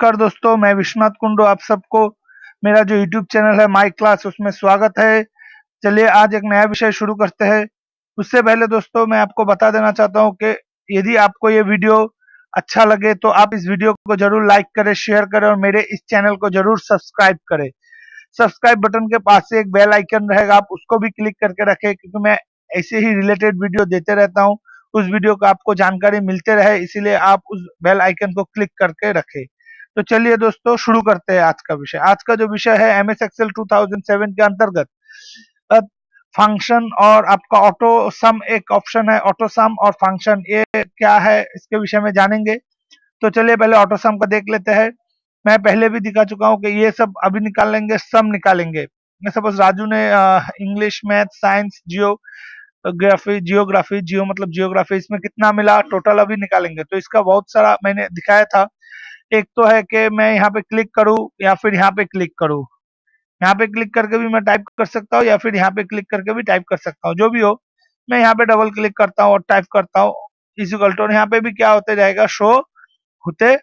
नमस्कार दोस्तों मैं विश्वनाथ कुंडू आप सबको मेरा जो यूट्यूब चैनल है माई क्लास उसमें स्वागत है चलिए आज एक नया विषय शुरू करते हैं उससे पहले दोस्तों मैं आपको बता देना चाहता हूँ कि यदि आपको ये वीडियो अच्छा लगे तो आप इस वीडियो को जरूर लाइक करें शेयर करें और मेरे इस चैनल को जरूर सब्सक्राइब करें सब्सक्राइब बटन के पास से एक बेल आइकन रहेगा आप उसको भी क्लिक करके रखें क्योंकि मैं ऐसे ही रिलेटेड वीडियो देते रहता हूँ उस वीडियो का आपको जानकारी मिलते रहे इसीलिए आप उस बेल आइकन को क्लिक करके रखें तो चलिए दोस्तों शुरू करते हैं आज का विषय आज का जो विषय है एम एस एक्सएल टू के अंतर्गत फंक्शन और आपका ऑटो सम एक ऑप्शन है ऑटो सम और फंक्शन ये क्या है इसके विषय में जानेंगे तो चलिए पहले ऑटो सम का देख लेते हैं मैं पहले भी दिखा चुका हूँ कि ये सब अभी निकालेंगे सम निकालेंगे मैं सपोज राजू ने English math science geography geography geo मतलब जियोग्राफी इसमें कितना मिला टोटल अभी निकालेंगे तो इसका बहुत सारा मैंने दिखाया था एक तो है कि मैं यहाँ पे क्लिक करूँ या फिर यहाँ पे क्लिक करूँ यहाँ पे क्लिक करके भी मैं टाइप कर सकता हूँ या फिर यहाँ पे क्लिक करके भी टाइप कर सकता हूँ जो भी हो मैं यहाँ पे डबल क्लिक करता हूँ और टाइप करता हूँ इजिकल और यहाँ पे भी क्या होते जाएगा शो होते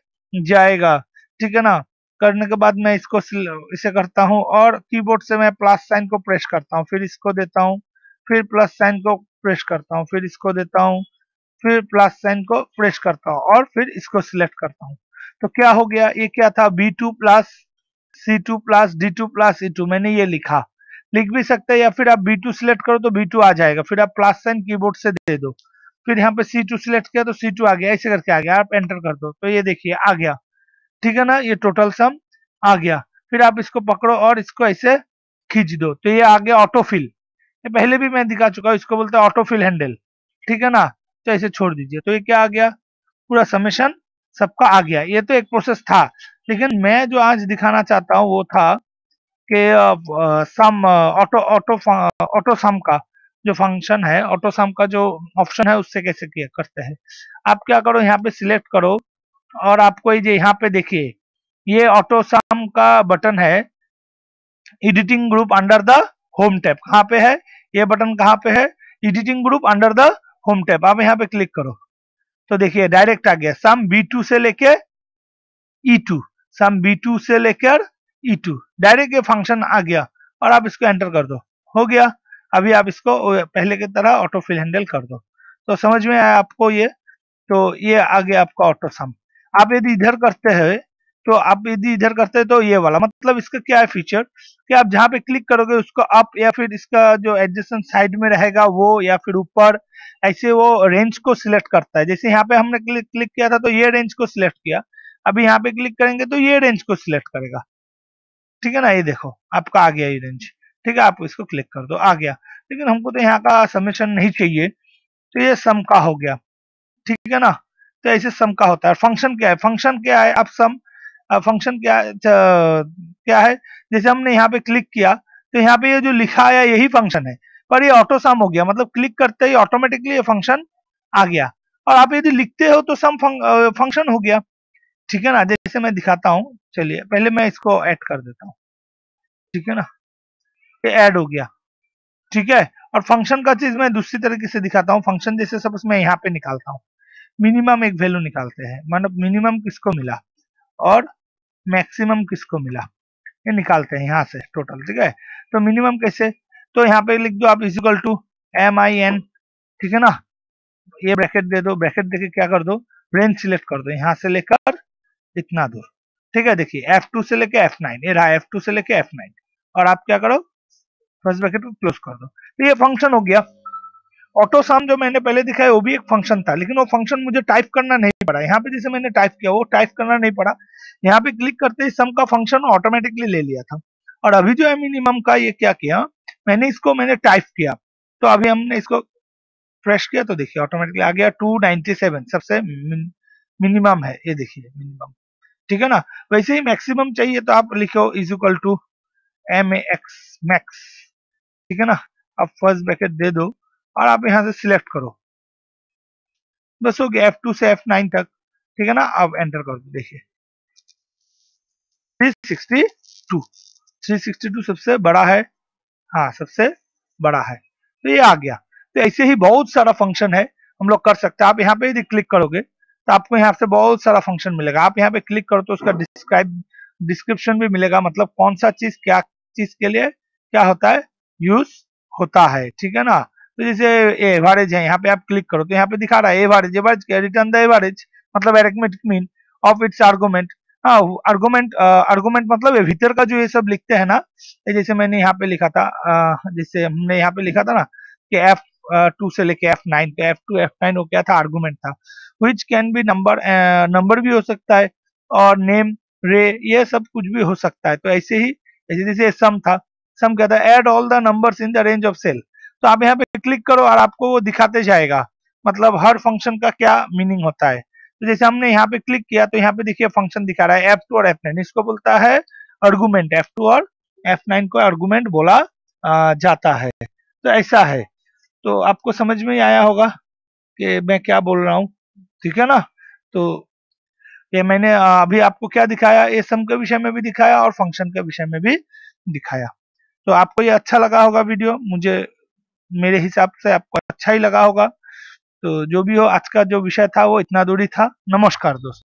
जाएगा ठीक है ना करने के बाद मैं इसको इसे करता हूँ और कीबोर्ड से मैं प्लस साइन को प्रेस करता हूँ फिर इसको देता हूँ फिर प्लस साइन को प्रेस करता हूँ फिर इसको देता हूँ फिर प्लस साइन को प्रेस करता हूँ और फिर इसको सिलेक्ट करता हूँ तो क्या हो गया ये क्या था B two plus C two plus D two plus E two मैंने ये लिखा लिख भी सकते हैं या फिर आप बी टू सिलेक्ट करो तो बी टू आ जाएगा फिर आप प्लस साइन कीबोर्ड से दे दो फिर यहाँ पे सी टू सिलेक्ट किया तो सी टू आ गया ऐसे करके आ गया आप एंटर कर दो तो ये देखिए आ गया ठीक है ना ये टोटल सम आ गया फिर आप इसको पकड़ो और इसको ऐसे खींच दो तो ये आ गया ऑटोफिल ये पहले भी मैं दिखा चुका हूँ इसको बोलते हैं ऑटोफिल हैंडल ठीक है ना तो ऐसे छोड़ दीजिए तो ये क्या आ गया पूरा समेशन सबका आ गया ये तो एक प्रोसेस था लेकिन मैं जो आज दिखाना चाहता हूँ वो था कि sum auto auto auto sum का जो फंक्शन है ऑटो सम का जो ऑप्शन है उससे कैसे किया करते हैं आप क्या करो यहाँ पे सिलेक्ट करो और आपको ये यहाँ पे देखिए ये ऑटो सम का बटन है editing group under the home tab कहाँ पे है ये बटन कहाँ पे है editing group under the home tab आप यहाँ पे क्लिक करो तो देखिए डायरेक्ट आ गया सम बी टू से लेके E two sum B two से लेकर ई टू डायरेक्ट ये फंक्शन आ गया और आप इसको एंटर कर दो हो गया अभी आप इसको पहले की तरह ऑटो फिल हैंडल कर दो तो समझ में आया आपको ये तो ये आ गया आपका ऑटो सम आप यदि इधर करते हैं तो आप यदि इधर करते हैं तो ये वाला मतलब इसका क्या है फीचर कि आप जहाँ पे क्लिक करोगे उसको अप या फिर इसका जो एडजस्टन साइड में रहेगा वो या फिर ऊपर ऐसे वो रेंज को सिलेक्ट करता है जैसे यहाँ पे हमने क्लिक क्लिक किया था तो ये रेंज को सिलेक्ट किया अभी यहाँ पे क्लिक करेंगे तो ये रेंज को सिलेक्ट करेगा ठीक है ना ये देखो आपका आ गया ये रेंज ठीक है आप इसको क्लिक कर दो आ गया लेकिन हमको तो यहाँ का समेशन नहीं चाहिए तो ये सम का हो गया ठीक है ना तो ऐसे सम का होता है फंक्शन क्या है फंक्शन क्या है आप सम फंक्शन क्या क्या है जैसे हमने यहाँ पे क्लिक किया तो यहाँ पे ये यह जो लिखा आया यही फंक्शन है पर ये ऑटो सम हो गया मतलब क्लिक करते ही ऑटोमेटिकली ये फंक्शन आ गया और आप यदि लिखते हो तो सम फंक्शन हो गया ठीक है ना जैसे मैं दिखाता हूँ चलिए पहले मैं इसको ऐड कर देता हूँ ठीक है ना ये ऐड हो गया ठीक है और फंक्शन का चीज मैं दूसरी तरीके से दिखाता हूँ फंक्शन जैसे सपोज मैं यहाँ पे निकालता हूँ मिनिमम एक वैल्यू निकालते हैं मतलब मिनिमम किसको मिला और मैक्सिमम किसको मिला ये निकालते हैं यहाँ से टोटल ठीक है तो मिनिमम कैसे तो यहाँ पे लिख दो आप is equal to M I N ठीक है ना ये ब्रैकेट दे दो ब्रैकेट देके क्या कर दो रेंज सिलेक्ट कर दो यहाँ से लेकर इतना दूर ठीक है देखिए F2 से लेके F9 ये रहा F2 से लेके F9 और आप क्या करो फर्स्ट ब्रैकेट को क्लोज कर दो तो ये फंक्शन हो गया ऑटो सम जो मैंने पहले दिखाया वो भी एक फंक्शन था लेकिन वो फंक्शन मुझे टाइप करना नहीं नहीं पड़ा यहाँ पे जैसे मैंने टाइप किया वो टाइप करना नहीं पड़ा यहाँ पे क्लिक करते ही सम का फंक्शन ऑटोमेटिकली ले लिया था और अभी जो है मिनिमम का ये क्या किया मैंने इसको मैंने टाइप किया तो अभी हमने इसको फ्रेश किया तो देखिए ऑटोमेटिकली आ गया 297 सबसे मिनिमम है ये देखिए मिनिमम ठीक है ना वैसे ही मैक्सिमम चाहिए तो आप लिखो is equal to M A X max ठीक है ना आप फर्स्ट ब्रैकेट दे दो और आप यहाँ से सिलेक्ट करो बस हो गया एफ टू से एफ नाइन तक ठीक है ना अब एंटर कर दो देखिए 362 362 सबसे बड़ा है हाँ सबसे बड़ा है तो ये आ गया तो ऐसे ही बहुत सारा फंक्शन है हम लोग कर सकते हैं आप यहाँ पे यदि क्लिक करोगे तो आपको यहाँ से बहुत सारा फंक्शन मिलेगा आप यहाँ पे क्लिक करो तो उसका डिस्क्राइब डिस्क्रिप्शन भी मिलेगा मतलब कौन सा चीज क्या चीज के लिए क्या होता है यूज होता है ठीक है ना तो जैसे एवरेज है यहाँ पे आप क्लिक करो तो यहाँ पे दिखा रहा है एवरेज एवरेज क्या रिटर्न द एवरेज मतलब arithmetic mean of its argument हाँ आर्गोमेंट आर्गोमेंट मतलब भीतर का जो ये सब लिखते हैं ना जैसे मैंने यहाँ पे लिखा था जैसे हमने यहाँ पे लिखा था ना कि एफ टू से लेके एफ नाइन पे एफ टू एफ नाइन वो क्या था आर्गूमेंट था which can be number number भी हो सकता है और नेम रे ये सब कुछ भी हो सकता है तो ऐसे ही जैसे जैसे सम था सम क्या था add all the number in the range of cell तो आप यहाँ पे क्लिक करो और आपको वो दिखाते जाएगा मतलब हर फंक्शन का क्या मीनिंग होता है तो जैसे हमने यहाँ पे क्लिक किया तो यहाँ पे देखिए फंक्शन दिखा रहा है एफ टू और एफ नाइन इसको बोलता है अर्गूमेंट एफ टू और एफ नाइन को अर्गूमेंट बोला जाता है तो ऐसा है तो आपको समझ में आया होगा कि मैं क्या बोल रहा हूँ ठीक है ना तो ये मैंने अभी आपको क्या दिखाया ए सम के विषय में भी दिखाया और फंक्शन के विषय में भी दिखाया तो आपको ये अच्छा लगा होगा वीडियो मुझे मेरे हिसाब से आपको अच्छा ही लगा होगा तो जो भी हो आज का जो विषय था वो इतना दूरी था नमस्कार दोस्तों